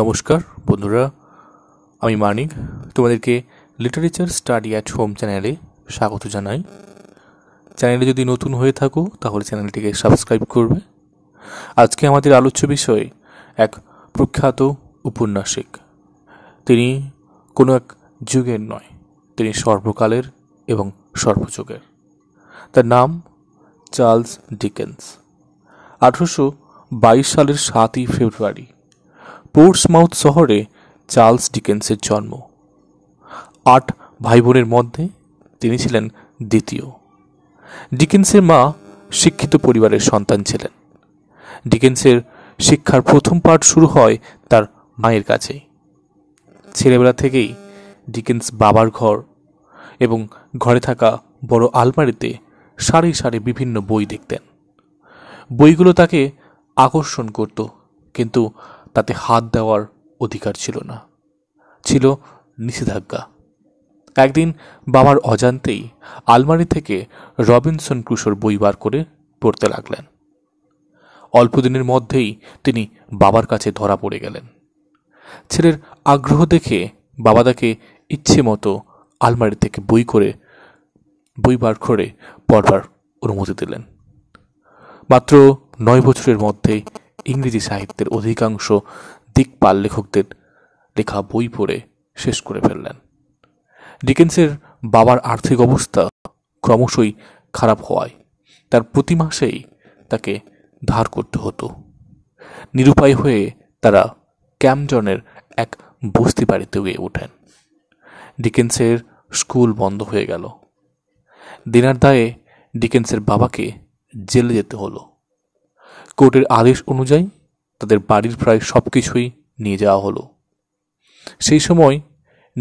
নমস্কার বন্ধুরা আমি মানিক তোমাদেরকে লিটারেচার স্টাডি অ্যাট হোম চ্যানেলে স্বাগত জানাই চ্যানেলে যদি নতুন হয়ে থাকো তাহলে চ্যানেলটিকে সাবস্ক্রাইব করবে আজকে আমাদের আলোচ্য বিষয়ে এক প্রখ্যাত উপন্যাসিক তিনি কোনো এক যুগের নয় তিনি সর্বকালের এবং সর্বযুগের তার নাম চার্লস ডিকেন্স আঠারোশো বাইশ সালের সাতই ফেব্রুয়ারি পোর্টসমাউথ শহরে চার্লস ডিকেন্সের জন্ম আট ভাই বোনের মধ্যে তিনি ছিলেন দ্বিতীয় ডিকেন্সের মা শিক্ষিত পরিবারের সন্তান ছিলেন ডিকেন্সের শিক্ষার প্রথম পাঠ শুরু হয় তার মায়ের কাছে ছেলেবেলা থেকেই ডিকেন্স বাবার ঘর এবং ঘরে থাকা বড় আলমারিতে সারি সারি বিভিন্ন বই দেখতেন বইগুলো তাকে আকর্ষণ করত কিন্তু তাতে হাত দেওয়ার অধিকার ছিল না ছিল নিষেধাজ্ঞা একদিন বাবার অজান্তেই আলমারি থেকে রবিনসন ক্রুশোর বই বার করে পড়তে লাগলেন অল্পদিনের মধ্যেই তিনি বাবার কাছে ধরা পড়ে গেলেন ছেলের আগ্রহ দেখে বাবা তাকে ইচ্ছে মতো আলমারি থেকে বই করে বই বার করে পড়বার অনুমতি দিলেন মাত্র নয় বছরের মধ্যেই ইংরেজি সাহিত্যের অধিকাংশ দিকপাল লেখকদের লেখা বই পড়ে শেষ করে ফেললেন ডিকেন্সের বাবার আর্থিক অবস্থা ক্রমশই খারাপ হওয়ায় তার প্রতি মাসেই তাকে ধার করতে হতো নিরুপায় হয়ে তারা ক্যামজনের এক বস্তি বাড়িতে গিয়ে ওঠেন ডিকেন্সের স্কুল বন্ধ হয়ে গেল দিনার দায়ে ডিকেন্সের বাবাকে জেলে যেতে হলো কোর্টের আদেশ অনুযায়ী তাদের বাড়ির প্রায় সব কিছুই নিয়ে যাওয়া হলো সেই সময়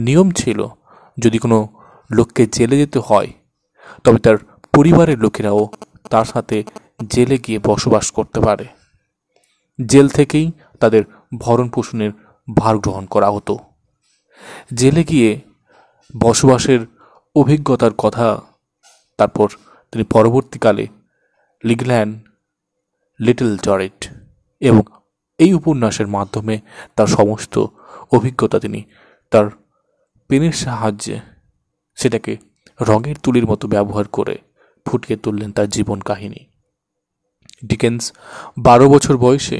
নিয়ম ছিল যদি কোনো লোককে জেলে যেতে হয় তবে তার পরিবারের লোকেরাও তার সাথে জেলে গিয়ে বসবাস করতে পারে জেল থেকেই তাদের ভরণ পোষণের ভার গ্রহণ করা হতো জেলে গিয়ে বসবাসের অভিজ্ঞতার কথা তারপর তিনি পরবর্তীকালে লিগল্যান্ড লিটল জরেট এবং এই উপন্যাসের মাধ্যমে তার সমস্ত অভিজ্ঞতা তিনি তার পেনের সাহায্যে সেটাকে রঙের তুলির মতো ব্যবহার করে ফুটিয়ে তুললেন তার জীবন কাহিনী ডিকেন্স বারো বছর বয়সে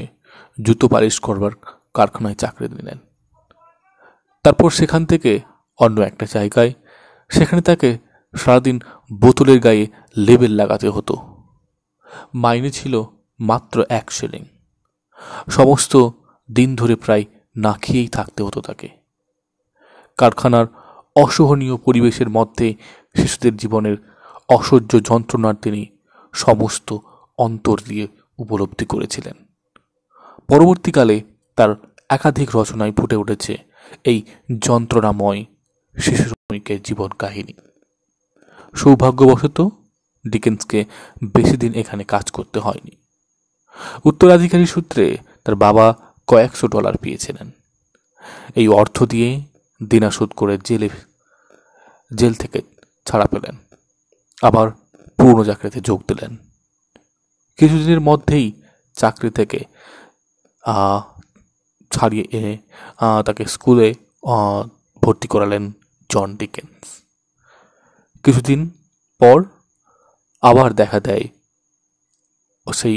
জুতো পালিশ করবার কারখানায় চাকরি নিলেন তারপর সেখান থেকে অন্য একটা জায়গায় সেখানে তাকে সারাদিন বোতলের গায়ে লেবেল লাগাতে হতো মাইনে ছিল মাত্র এক শিলিং সমস্ত দিন ধরে প্রায় না খেয়েই থাকতে হতো তাকে কারখানার অসহনীয় পরিবেশের মধ্যে শিশুদের জীবনের অসহ্য যন্ত্রণার তিনি সমস্ত অন্তর দিয়ে উপলব্ধি করেছিলেন পরবর্তীকালে তার একাধিক রচনায় ফুটে উঠেছে এই যন্ত্রণাময় শিশু শ্রমিকের জীবন কাহিনী সৌভাগ্যবশত ডিকেন্সকে বেশি দিন এখানে কাজ করতে হয়নি উত্তরাধিকারী সূত্রে তার বাবা কয়েকশো ডলার পেয়েছিলেন এই অর্থ দিয়ে দিনা শোধ করে জেলে জেল থেকে ছাড়া পেলেন আবার পূর্ণ চাকরিতে যোগ দিলেন কিছুদিনের মধ্যেই চাকরি থেকে ছাড়িয়ে এনে তাকে স্কুলে ভর্তি করালেন জন ডিকেন্স কিছুদিন পর আবার দেখা দেয় সেই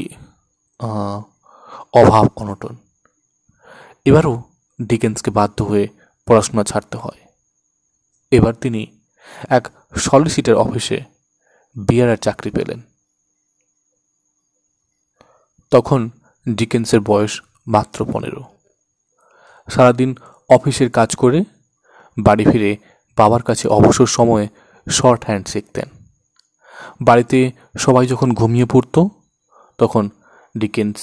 অভাব অনটন এবারও ডিকেন্সকে বাধ্য হয়ে পড়াশোনা ছাড়তে হয় এবার তিনি এক সলিসিটার অফিসে বিয়ারার চাকরি পেলেন তখন ডিকেন্সের বয়স মাত্র পনেরো সারাদিন অফিসের কাজ করে বাড়ি ফিরে বাবার কাছে অবসর সময়ে শর্ট হ্যান্ড শিখতেন বাড়িতে সবাই যখন ঘুমিয়ে পড়ত তখন ডিকেন্স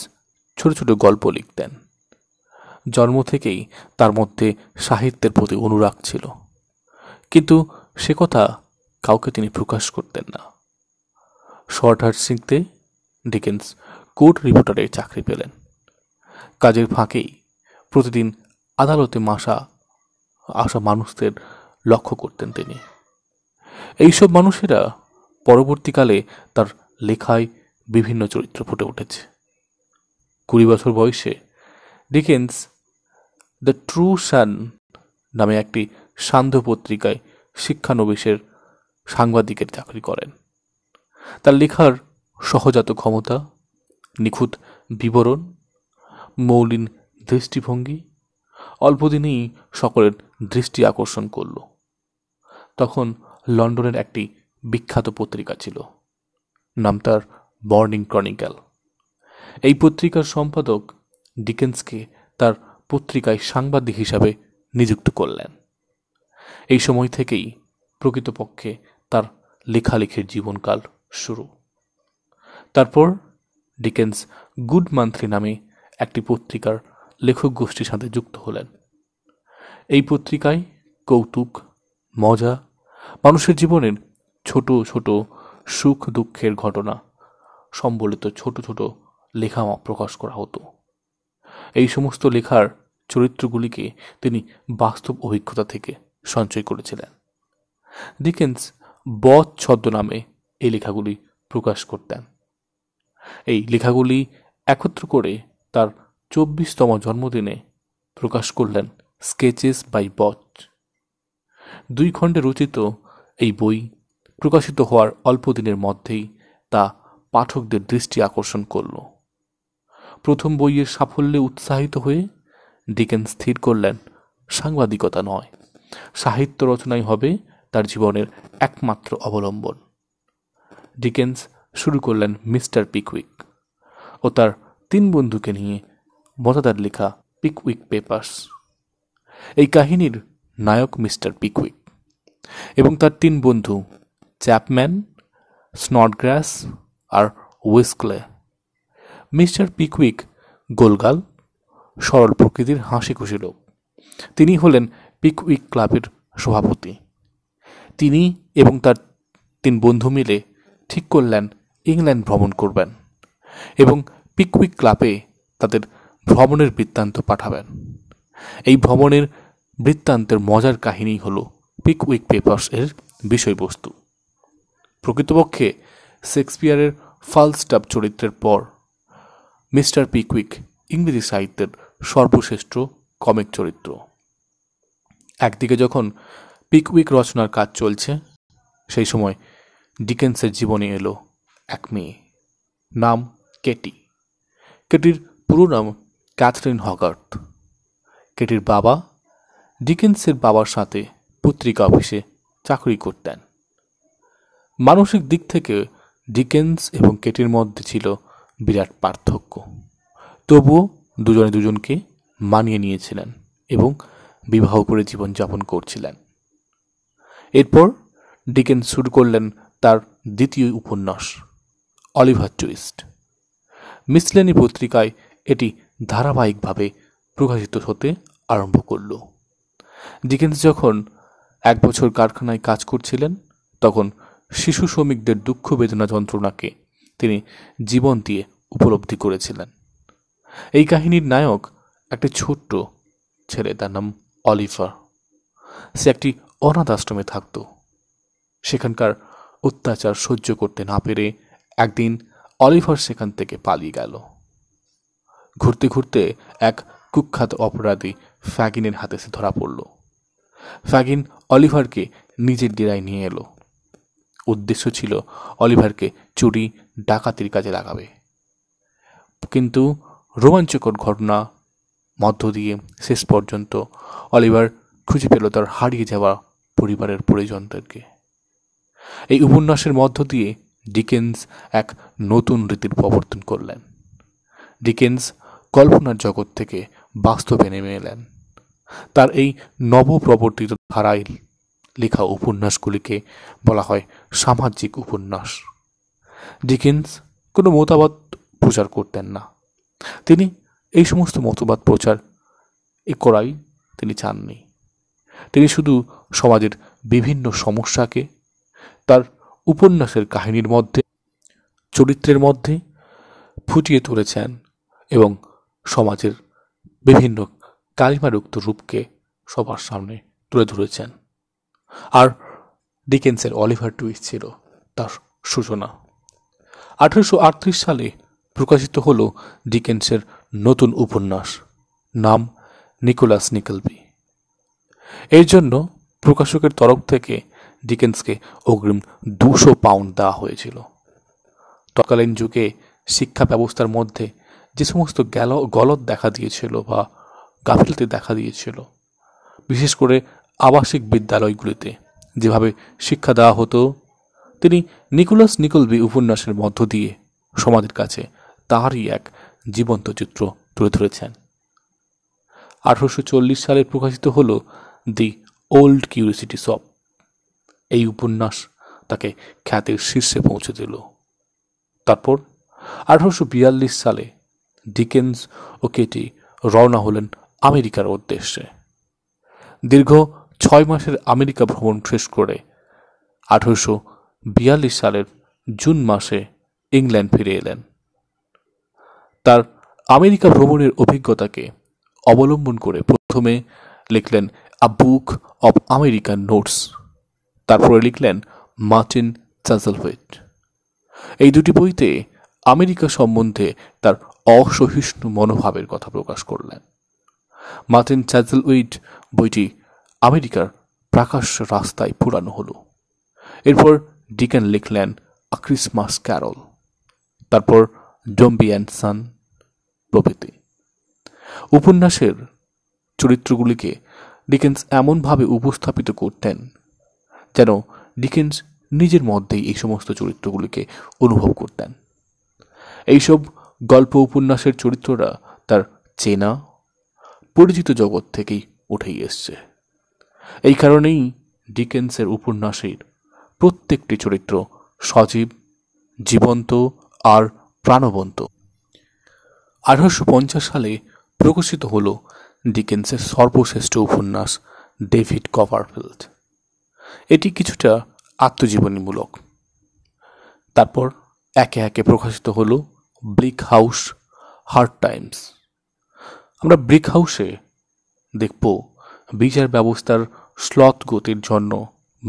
ছোট ছোট গল্প লিখতেন জন্ম থেকেই তার মধ্যে সাহিত্যের প্রতি অনুরাগ ছিল কিন্তু সে কথা কাউকে তিনি প্রকাশ করতেন না শর্ট হার্ট শিখতে ডিকেন্স কোর্ট রিপোর্টারের চাকরি পেলেন কাজের ফাঁকেই প্রতিদিন আদালতে মাসা আসা মানুষদের লক্ষ্য করতেন তিনি এইসব মানুষেরা পরবর্তীকালে তার লেখায় বিভিন্ন চরিত্র ফুটে উঠেছে কুড়ি বছর বয়সে ডিকেন্স দ্য ট্রু সান নামে একটি সান্ধ্য পত্রিকায় শিক্ষানবিশের সাংবাদিকের চাকরি করেন তার লেখার সহজাত ক্ষমতা নিখুঁত বিবরণ মৌলিন দৃষ্টিভঙ্গি অল্পদিনেই সকলের দৃষ্টি আকর্ষণ করল তখন লন্ডনের একটি বিখ্যাত পত্রিকা ছিল নাম তার মর্নিং ক্রনিক্যাল এই পত্রিকার সম্পাদক ডিকেন্সকে তার পত্রিকায় সাংবাদিক হিসাবে নিযুক্ত করলেন এই সময় থেকেই প্রকৃতপক্ষে তার লেখালেখির জীবনকাল শুরু তারপর ডিকেন্স গুড মান্থলি নামে একটি পত্রিকার লেখক গোষ্ঠীর সাথে যুক্ত হলেন এই পত্রিকায় কৌতুক মজা মানুষের জীবনের ছোট ছোট সুখ দুঃখের ঘটনা সম্বলিত ছোট ছোট লেখা প্রকাশ করা হতো এই সমস্ত লেখার চরিত্রগুলিকে তিনি বাস্তব অভিজ্ঞতা থেকে সঞ্চয় করেছিলেন ডিকেন্স বধ ছদ্মনামে এই লেখাগুলি প্রকাশ করতেন এই লেখাগুলি একত্র করে তার চব্বিশতম জন্মদিনে প্রকাশ করলেন স্কেচেস বাই বচ দুই খণ্ডে রচিত এই বই প্রকাশিত হওয়ার অল্প দিনের মধ্যেই তা পাঠকদের দৃষ্টি আকর্ষণ করলো প্রথম বইয়ের সাফল্যে উৎসাহিত হয়ে ডিকেন স্থির করলেন সাংবাদিকতা নয় সাহিত্য রচনাই হবে তার জীবনের একমাত্র অবলম্বন ডিকেন্স শুরু করলেন মিস্টার পিকউইক ও তার তিন বন্ধুকে নিয়ে মতাদার লেখা পিকউইক পেপার্স এই কাহিনীর নায়ক মিস্টার পিকউইক এবং তার তিন বন্ধু চ্যাপম্যান স্নটগ্রাস আর ওয়েস্কলে মিস্টার পিকউইক গোলগাল সরল প্রকৃতির খুশি লোক তিনি হলেন পিকউইক ক্লাবের সভাপতি তিনি এবং তার তিন বন্ধু মিলে ঠিক করলেন ইংল্যান্ড ভ্রমণ করবেন এবং পিকউইক ক্লাবে তাদের ভ্রমণের বৃত্তান্ত পাঠাবেন এই ভ্রমণের বৃত্তান্তের মজার কাহিনী হল পিকউইক পেপার্স এর বিষয়বস্তু প্রকৃতপক্ষে শেক্সপিয়ারের ফালস্টাব চরিত্রের পর মিস্টার পিকুইক ইংরেজি সাহিত্যের সর্বশ্রেষ্ঠ কমিক চরিত্র একদিকে যখন পিকউইক রচনার কাজ চলছে সেই সময় ডিকেন্সের জীবনে এলো এক মেয়ে নাম কেটি কেটির পুরো নাম ক্যাথরিন হগার্থ কেটির বাবা ডিকেন্সের বাবার সাথে পত্রিকা অফিসে চাকরি করতেন মানসিক দিক থেকে ডিকেন্স এবং কেটির মধ্যে ছিল বিরাট পার্থক্য তবুও দুজনে দুজনকে মানিয়ে নিয়েছিলেন এবং বিবাহ করে জীবনযাপন করছিলেন এরপর ডিকেন শুরু করলেন তার দ্বিতীয় উপন্যাস অলিভার টুইস্ট মিসলেনি পত্রিকায় এটি ধারাবাহিকভাবে প্রকাশিত হতে আরম্ভ করল ডিকেন্স যখন এক বছর কারখানায় কাজ করছিলেন তখন শিশু শ্রমিকদের দুঃখ বেদনা যন্ত্রণাকে তিনি জীবন দিয়ে উপলব্ধি করেছিলেন এই কাহিনীর নায়ক একটি ছোট্ট ছেলে তার নাম অলিভার সে একটি অনাথ আশ্রমে থাকত সেখানকার অত্যাচার সহ্য করতে না পেরে একদিন অলিভার সেখান থেকে পালিয়ে গেল ঘুরতে ঘুরতে এক কুখ্যাত অপরাধী ফ্যাগিনের হাতে সে ধরা পড়ল ফ্যাগিন অলিভারকে নিজের ডেরায় নিয়ে এলো উদ্দেশ্য ছিল অলিভারকে চুরি ডাকাতির কাজে লাগাবে কিন্তু রোমাঞ্চকর ঘটনা মধ্য দিয়ে শেষ পর্যন্ত অলিভার খুঁজে পেল তার হারিয়ে যাওয়া পরিবারের পরিজনদেরকে এই উপন্যাসের মধ্য দিয়ে ডিকেন্স এক নতুন রীতির প্রবর্তন করলেন ডিকেন্স কল্পনার জগৎ থেকে বাস্তবে নেমে এলেন তার এই নবপ্রবর্তিত ধারায় লেখা উপন্যাসগুলিকে বলা হয় সামাজিক উপন্যাস ডিকিন্স কোনো মতামত প্রচার করতেন না তিনি এই সমস্ত মতবাদ প্রচার করাই তিনি চাননি তিনি শুধু সমাজের বিভিন্ন সমস্যাকে তার উপন্যাসের কাহিনীর মধ্যে চরিত্রের মধ্যে ফুটিয়ে তুলেছেন এবং সমাজের বিভিন্ন কালিমারুক্ত রূপকে সবার সামনে তুলে ধরেছেন আর ডিকেন্সের অলিভার টুইস ছিল তার সূচনা আঠারোশো সালে প্রকাশিত হল ডিকেন্সের নতুন উপন্যাস নাম নিকোলাস নিকলবি এর জন্য প্রকাশকের তরফ থেকে ডিকেন্সকে অগ্রিম দুশো পাউন্ড দেওয়া হয়েছিল তৎকালীন যুগে শিক্ষা ব্যবস্থার মধ্যে যে সমস্ত গ্যাল গলত দেখা দিয়েছিল বা গাফিলতি দেখা দিয়েছিল বিশেষ করে আবাসিক বিদ্যালয়গুলিতে যেভাবে শিক্ষা দেওয়া হতো তিনি নিকোলাস নিকলবি উপন্যাসের মধ্য দিয়ে সমাজের কাছে তাঁরই এক জীবন্ত চিত্র তুলে ধরেছেন আঠারোশো চল্লিশ সালে প্রকাশিত হল দি ওল্ড কিউরিসিটি সব এই উপন্যাস তাকে খ্যাতির শীর্ষে পৌঁছে দিল তারপর আঠারোশো বিয়াল্লিশ সালে ডিকেন্স ও কেটি রওনা হলেন আমেরিকার উদ্দেশ্যে দীর্ঘ ছয় মাসের আমেরিকা ভ্রমণ শেষ করে আঠারোশো বিয়াল্লিশ সালের জুন মাসে ইংল্যান্ড ফিরে এলেন তার আমেরিকা ভ্রমণের অভিজ্ঞতাকে অবলম্বন করে প্রথমে লিখলেন a book of American notes তারপরে লিখলেন মার্টিন চাজলহুইট এই দুটি বইতে আমেরিকা সম্বন্ধে তার অসহিষ্ণু মনোভাবের কথা প্রকাশ করলেন মার্টিন উইট বইটি আমেরিকার প্রাকাশ্য রাস্তায় পুরানো হল এরপর ডিকেন লিখলেন আ ক্রিসমাস ক্যারল তারপর ডম্বি অ্যান্ড সান প্রভৃতি উপন্যাসের চরিত্রগুলিকে ডিকেন্স এমনভাবে উপস্থাপিত করতেন যেন ডিকেন্স নিজের মধ্যেই এই সমস্ত চরিত্রগুলিকে অনুভব করতেন এইসব গল্প উপন্যাসের চরিত্ররা তার চেনা পরিচিত জগৎ থেকেই উঠেই এসছে এই কারণেই ডিকেন্সের উপন্যাসের প্রত্যেকটি চরিত্র সজীব জীবন্ত আর প্রাণবন্ত আঠারোশো পঞ্চাশ সালে প্রকাশিত হল ডিকেন্সের সর্বশ্রেষ্ঠ উপন্যাস ডেভিড কভারফিল্ড এটি কিছুটা আত্মজীবনীমূলক তারপর একে একে প্রকাশিত হল ব্লিক হাউস হার্ড টাইমস আমরা ব্রিক হাউসে দেখব বিচার ব্যবস্থার স্লথ গতির জন্য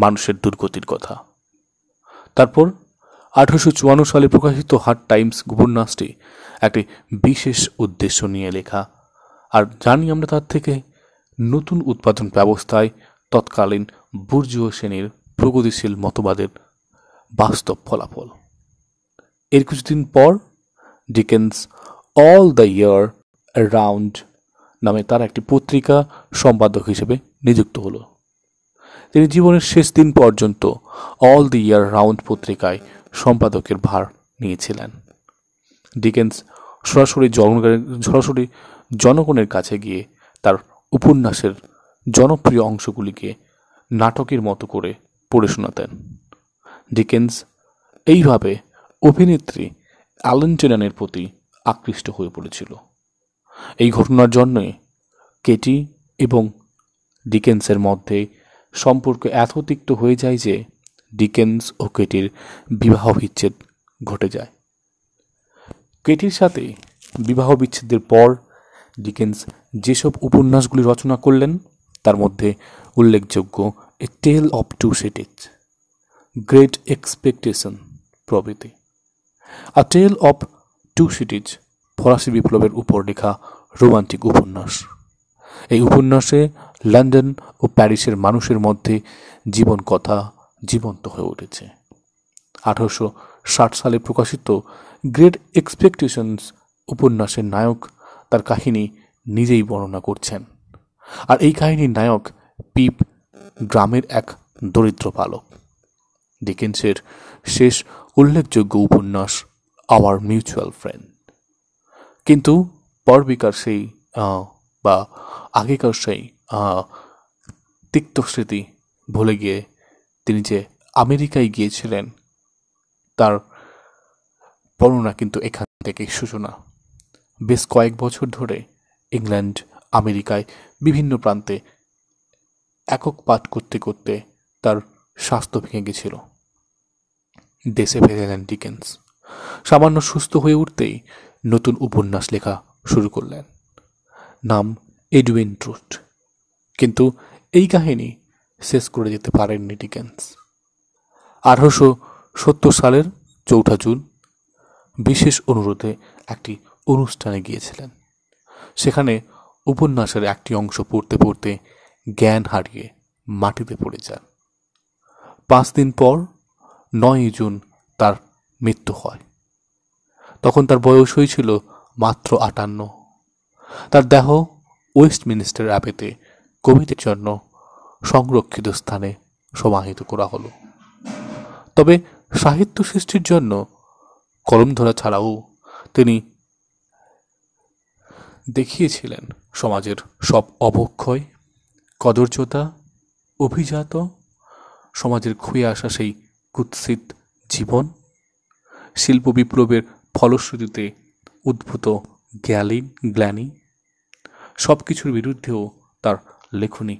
মানুষের দুর্গতির কথা তারপর আঠারোশো চুয়ান্ন সালে প্রকাশিত হাট টাইমস গুবন্যাসটি একটি বিশেষ উদ্দেশ্য নিয়ে লেখা আর জানি আমরা তার থেকে নতুন উৎপাদন ব্যবস্থায় তৎকালীন বুর্জীয় শ্রেণীর প্রগতিশীল মতবাদের বাস্তব ফলাফল এর কিছুদিন পর Dickens All the Year Round নামে তার একটি পত্রিকা সম্পাদক হিসেবে নিযুক্ত হলো তিনি জীবনের শেষ দিন পর্যন্ত অল দি ইয়ার রাউন্ড পত্রিকায় সম্পাদকের ভার নিয়েছিলেন ডিকেন্স সরাসরি সরাসরি জনগণের কাছে গিয়ে তার উপন্যাসের জনপ্রিয় অংশগুলিকে নাটকের মতো করে পড়ে শোনাতেন ডিকেন্স এইভাবে অভিনেত্রী অ্যালেন্টেনানের প্রতি আকৃষ্ট হয়ে পড়েছিল এই ঘটনার জন্যে কেটি এবং ডিকেন্সের মধ্যে সম্পর্ক এত তিক্ত হয়ে যায় যে ডিকেন্স ও কেটির বিবাহ বিচ্ছেদ ঘটে যায় কেটির সাথে বিবাহ বিচ্ছেদের পর ডিকেন্স যেসব উপন্যাসগুলি রচনা করলেন তার মধ্যে উল্লেখযোগ্য A Tale of Two Cities Great Expectation প্রভৃতি আ টেল অফ টু সিটিজ ফরাসি বিপ্লবের উপর লেখা রোমান্টিক উপন্যাস এই উপন্যাসে লন্ডন ও প্যারিসের মানুষের মধ্যে জীবন কথা জীবন্ত হয়ে উঠেছে আঠারোশো ষাট সালে প্রকাশিত গ্রেট এক্সপেকটেশনস উপন্যাসের নায়ক তার কাহিনী নিজেই বর্ণনা করছেন আর এই কাহিনীর নায়ক পিপ গ্রামের এক দরিদ্র পালক ডিকেন্সের শেষ উল্লেখযোগ্য উপন্যাস আওয়ার মিউচুয়াল ফ্রেন্ড কিন্তু পরবিকার সেই বা আগেকার সেই তিক্ত স্মৃতি ভুলে গিয়ে তিনি যে আমেরিকায় গিয়েছিলেন তার বর্ণনা কিন্তু এখান থেকে সূচনা বেশ কয়েক বছর ধরে ইংল্যান্ড আমেরিকায় বিভিন্ন প্রান্তে একক পাঠ করতে করতে তার স্বাস্থ্য ভেঙে গেছিল দেশে ফিরে ডিকেন্স সামান্য সুস্থ হয়ে উঠতেই নতুন উপন্যাস লেখা শুরু করলেন নাম এডুইন ট্রুট কিন্তু এই কাহিনী শেষ করে যেতে পারেননি ডিকেন্স আঠারোশো সত্তর সালের চৌঠা জুন বিশেষ অনুরোধে একটি অনুষ্ঠানে গিয়েছিলেন সেখানে উপন্যাসের একটি অংশ পড়তে পড়তে জ্ঞান হারিয়ে মাটিতে পড়ে যান পাঁচ দিন পর নয় জুন তার মৃত্যু হয় তখন তার বয়স হয়েছিল মাত্র আটান্ন তার দেহ ওয়েস্টমিনিস্টার অ্যাপেতে কবিদের জন্য সংরক্ষিত স্থানে সমাহিত করা হলো তবে সাহিত্য সৃষ্টির জন্য কলম ধরা ছাড়াও তিনি দেখিয়েছিলেন সমাজের সব অবক্ষয় কদর্যতা অভিজাত সমাজের খুঁয়ে আসা সেই কুৎসিত জীবন শিল্প বিপ্লবের ফলশ্রুতিতে উদ্ভূত গ্যালিন গ্ল্যানি সব কিছুর বিরুদ্ধেও তার লেখনী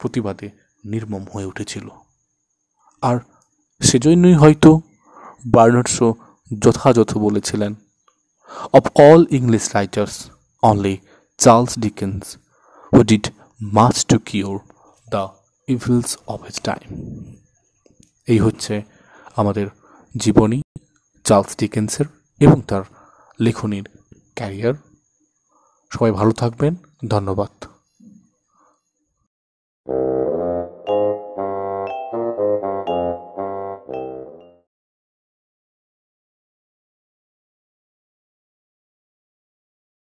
প্রতিবাদে নির্মম হয়ে উঠেছিল আর সেজন্যই হয়তো বার্নার্ডস যথাযথ বলেছিলেন of all English writers only Charles Dickens who did most to cure the evils of his time এই হচ্ছে আমাদের জীবনী চার্লস ডিকেন্সের এবং তার লেখনীর ক্যারিয়ার সবাই ভালো থাকবেন ধন্যবাদ